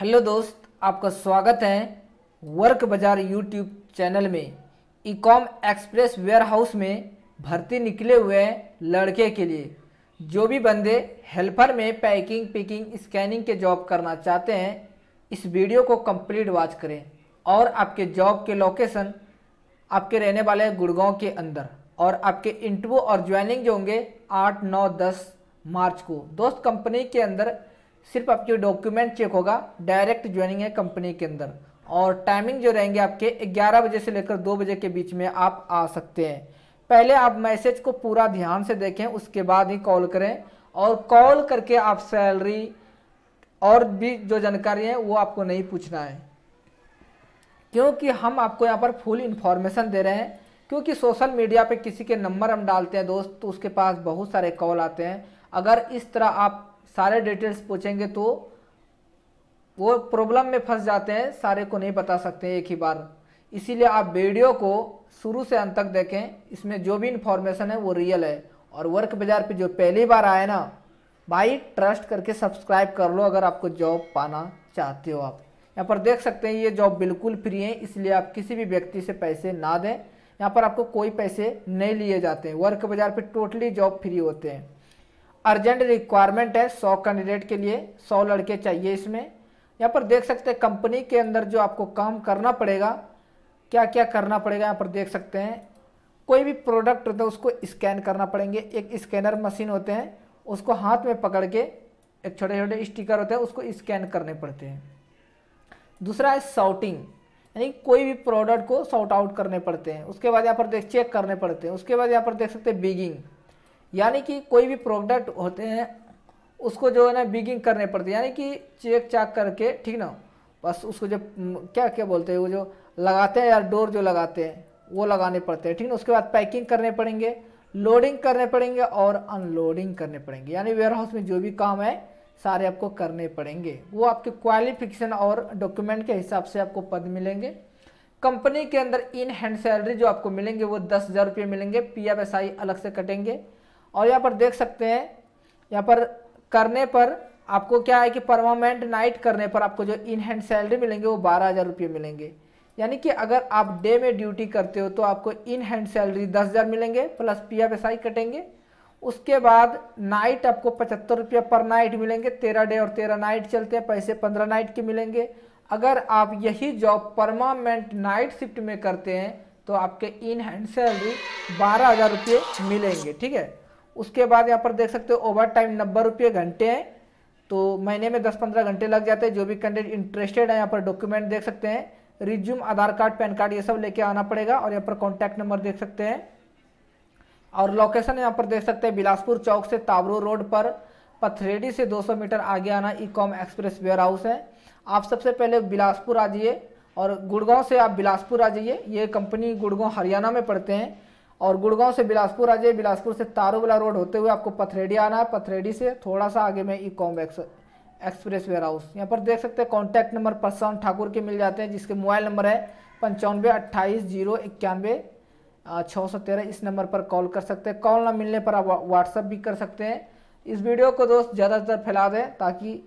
hello दोस्त आपका स्वागत है वर्क बाज़ार यूट्यूब चैनल में इकॉम एक्सप्रेस एक्सप्रेस वेयरहाउस में भर्ती निकले हुए लड़के के लिए जो भी बंदे हेल्पर में पैकिंग पिकिंग स्कैनिंग के जॉब करना चाहते हैं इस वीडियो को कंप्लीट वॉच करें और आपके जॉब के लोकेशन आपके रहने वाले गुड़गांव के अंदर और आपके इंटरव्यू और ज्वाइनिंग जो होंगे आठ नौ दस मार्च को दोस्त कंपनी के अंदर सिर्फ आपके डॉक्यूमेंट चेक होगा डायरेक्ट ज्वाइनिंग है कंपनी के अंदर और टाइमिंग जो रहेंगे आपके 11 बजे से लेकर 2 बजे के बीच में आप आ सकते हैं पहले आप मैसेज को पूरा ध्यान से देखें उसके बाद ही कॉल करें और कॉल करके आप सैलरी और भी जो जानकारी है वो आपको नहीं पूछना है क्योंकि हम आपको यहाँ पर फुल इन्फॉर्मेशन दे रहे हैं क्योंकि सोशल मीडिया पे किसी के नंबर हम डालते हैं दोस्त तो उसके पास बहुत सारे कॉल आते हैं अगर इस तरह आप सारे डिटेल्स पूछेंगे तो वो प्रॉब्लम में फंस जाते हैं सारे को नहीं बता सकते एक ही बार इसीलिए आप वीडियो को शुरू से अंत तक देखें इसमें जो भी इन्फॉर्मेशन है वो रियल है और वर्क बाज़ार पे जो पहली बार आए ना भाई ट्रस्ट करके सब्सक्राइब कर लो अगर आपको जॉब पाना चाहते हो आप यहाँ पर देख सकते हैं ये जॉब बिल्कुल फ्री है इसलिए आप किसी भी व्यक्ति से पैसे ना दें यहाँ पर आपको कोई पैसे नहीं लिए जाते हैं वर्क बाज़ार पर टोटली जॉब फ्री होते हैं अर्जेंट रिक्वायरमेंट है सौ कैंडिडेट के लिए सौ लड़के चाहिए इसमें यहाँ पर देख सकते हैं कंपनी के अंदर जो आपको काम करना पड़ेगा क्या क्या करना पड़ेगा यहाँ पर देख सकते हैं कोई भी प्रोडक्ट होता है उसको स्कैन करना पड़ेंगे एक स्कैनर मशीन होते हैं उसको हाथ में पकड़ के एक छोटे छोटे स्टिकर होते हैं उसको स्कैन करने पड़ते हैं दूसरा है साउटिंग यानी कोई भी प्रोडक्ट को सॉर्ट आउट करने पड़ते हैं उसके बाद यहाँ पर देख चेक करने पड़ते हैं उसके बाद यहाँ पर देख सकते हैं बिगिंग यानी कि कोई भी प्रोडक्ट होते हैं उसको जो है ना बिगिंग करने पड़ते यानी कि चेक चाक करके ठीक ना बस उसको जब क्या क्या बोलते हैं वो जो लगाते हैं या डोर जो लगाते हैं वो लगाने पड़ते हैं ठीक ना उसके बाद पैकिंग करने पड़ेंगे लोडिंग करने पड़ेंगे और अनलोडिंग करने पड़ेंगे यानी वेयरहाउस में जो भी काम है सारे आपको करने पड़ेंगे वो आपके क्वालिफिकेशन और डॉक्यूमेंट के हिसाब से आपको पद मिलेंगे कंपनी के अंदर इन हैंड सैलरी जो आपको मिलेंगे वो दस हज़ार रुपये मिलेंगे पी एफ एस आई अलग से कटेंगे और यहाँ पर देख सकते हैं यहाँ पर करने पर आपको क्या है कि परमानेंट नाइट करने पर आपको जो इन हैंड सैलरी मिलेंगे वो बारह हज़ार रुपये मिलेंगे यानी कि अगर आप डे में ड्यूटी करते हो तो आपको इन हैंड सैलरी दस हज़ार मिलेंगे plus P F S I कटेंगे उसके बाद नाइट आपको पचहत्तर रुपये पर नाइट मिलेंगे तेरह डे और तेरह नाइट चलते हैं पैसे पंद्रह नाइट के मिलेंगे अगर आप यही जॉब परमानेंट नाइट शिफ्ट में करते हैं तो आपके इन हैंड सैलरी बारह हज़ार रुपये मिलेंगे ठीक है उसके बाद यहाँ पर देख सकते हो ओवर टाइम नब्बे रुपये घंटे हैं तो महीने में दस पंद्रह घंटे लग जाते हैं जो भी कैंडिडेट इंटरेस्टेड है यहाँ पर डॉक्यूमेंट देख सकते हैं resume Aadhaar card PAN card ये सब लेके आना पड़ेगा और यहाँ पर कॉन्टैक्ट नंबर देख सकते हैं और लोकेशन यहाँ पर देख सकते हैं बिलासपुर चौक से ताबरू रोड पर पथरेडी से 200 मीटर आगे आना E com express warehouse है आप सबसे पहले बिलासपुर आ जाइए और गुड़गांव से आप बिलासपुर आ जाइए ये कंपनी गुड़गांव हरियाणा में पड़ते हैं और गुड़गांव से बिलासपुर आ जाइए बिलासपुर से तारोबला रोड होते हुए आपको पथरेडी आना है पथरेडी से थोड़ा सा आगे में E com express warehouse यहाँ पर देख सकते हैं कॉन्टैक्ट नंबर प्रशांत ठाकुर के मिल जाते हैं जिसके मोबाइल नंबर है पंचानवे अट्ठाईस जीरो इक्यानवे छः सौ तेरह इस नंबर पर कॉल कर सकते हैं कॉल ना मिलने पर आप व्हाट्सअप भी कर सकते हैं इस वीडियो को दोस्त ज़्यादातर फैला दें ताकि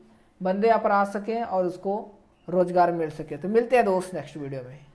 बंदे यहाँ पर आ सकें और उसको रोज़गार मिल सके तो मिलते हैं दोस्त नेक्स्ट वीडियो में